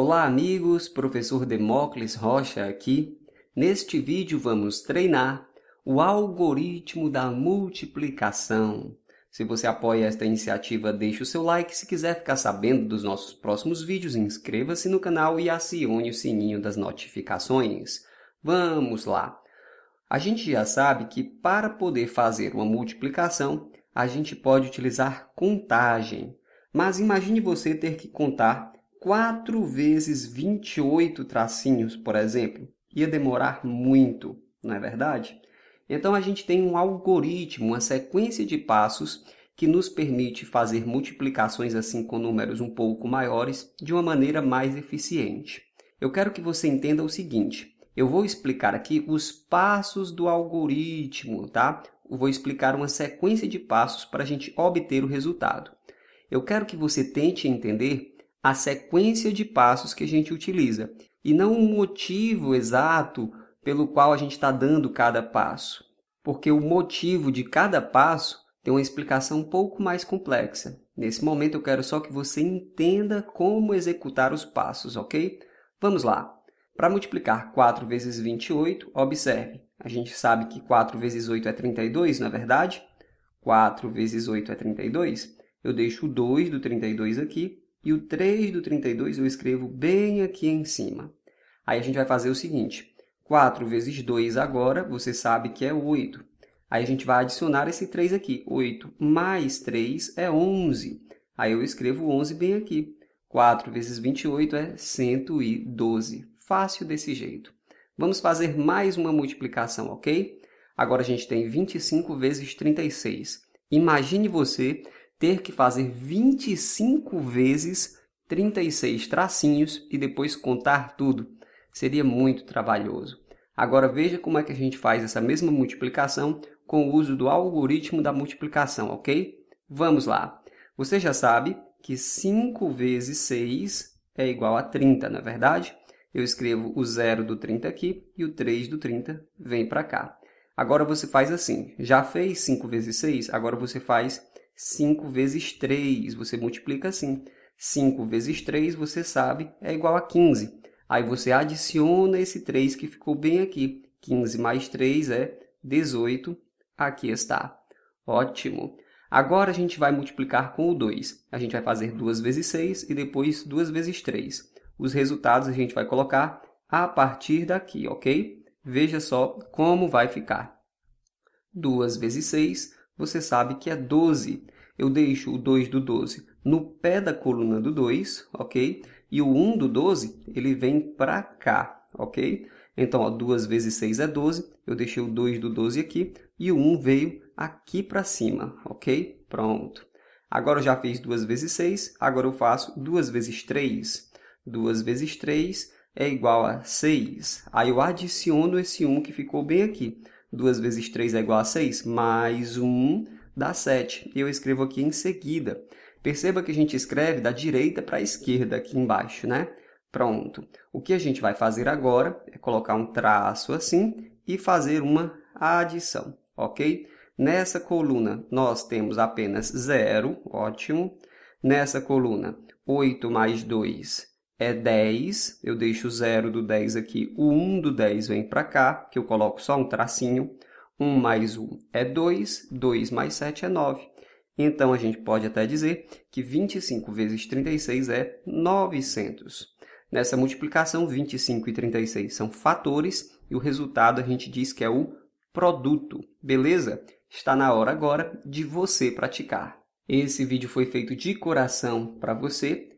Olá amigos, professor Demócles Rocha aqui. Neste vídeo vamos treinar o algoritmo da multiplicação. Se você apoia esta iniciativa, deixe o seu like. Se quiser ficar sabendo dos nossos próximos vídeos, inscreva-se no canal e acione o sininho das notificações. Vamos lá! A gente já sabe que para poder fazer uma multiplicação, a gente pode utilizar contagem. Mas imagine você ter que contar 4 vezes 28 tracinhos, por exemplo, ia demorar muito, não é verdade? Então a gente tem um algoritmo, uma sequência de passos que nos permite fazer multiplicações assim com números um pouco maiores de uma maneira mais eficiente. Eu quero que você entenda o seguinte: eu vou explicar aqui os passos do algoritmo, tá? Eu vou explicar uma sequência de passos para a gente obter o resultado. Eu quero que você tente entender a sequência de passos que a gente utiliza e não o motivo exato pelo qual a gente está dando cada passo, porque o motivo de cada passo tem uma explicação um pouco mais complexa. Nesse momento eu quero só que você entenda como executar os passos, ok? Vamos lá. Para multiplicar 4 vezes 28, observe, a gente sabe que 4 vezes 8 é 32, não é verdade? 4 vezes 8 é 32. Eu deixo o 2 do 32 aqui e o 3 do 32 eu escrevo bem aqui em cima. Aí a gente vai fazer o seguinte, 4 vezes 2 agora, você sabe que é 8. Aí a gente vai adicionar esse 3 aqui, 8 mais 3 é 11. Aí eu escrevo 11 bem aqui. 4 vezes 28 é 112. Fácil desse jeito. Vamos fazer mais uma multiplicação, ok? Agora a gente tem 25 vezes 36. Imagine você ter que fazer 25 vezes 36 tracinhos e depois contar tudo. Seria muito trabalhoso. Agora veja como é que a gente faz essa mesma multiplicação com o uso do algoritmo da multiplicação, ok? Vamos lá. Você já sabe que 5 vezes 6 é igual a 30, não é verdade? Eu escrevo o 0 do 30 aqui e o 3 do 30 vem para cá. Agora você faz assim. Já fez 5 vezes 6, agora você faz 5 vezes 3, você multiplica assim. 5 vezes 3, você sabe, é igual a 15. Aí você adiciona esse 3 que ficou bem aqui. 15 mais 3 é 18. Aqui está. Ótimo. Agora a gente vai multiplicar com o 2. A gente vai fazer 2 vezes 6 e depois 2 vezes 3. Os resultados a gente vai colocar a partir daqui, ok? Veja só como vai ficar. 2 vezes 6 você sabe que é 12. Eu deixo o 2 do 12 no pé da coluna do 2, ok? E o 1 do 12, ele vem para cá, ok? Então, 2 vezes 6 é 12, eu deixei o 2 do 12 aqui, e o 1 veio aqui para cima, ok? Pronto. Agora eu já fiz 2 vezes 6, agora eu faço 2 vezes 3. 2 vezes 3 é igual a 6. Aí eu adiciono esse 1 que ficou bem aqui. 2 vezes 3 é igual a 6, mais 1 dá 7. E Eu escrevo aqui em seguida. Perceba que a gente escreve da direita para a esquerda aqui embaixo, né? Pronto. O que a gente vai fazer agora é colocar um traço assim e fazer uma adição, ok? Nessa coluna, nós temos apenas 0, ótimo. Nessa coluna, 8 mais 2 é 10, eu deixo o 0 do 10 aqui, o 1 do 10 vem para cá, que eu coloco só um tracinho, 1 mais 1 é 2, 2 mais 7 é 9. Então, a gente pode até dizer que 25 vezes 36 é 900. Nessa multiplicação, 25 e 36 são fatores e o resultado a gente diz que é o produto, beleza? Está na hora agora de você praticar. Esse vídeo foi feito de coração para você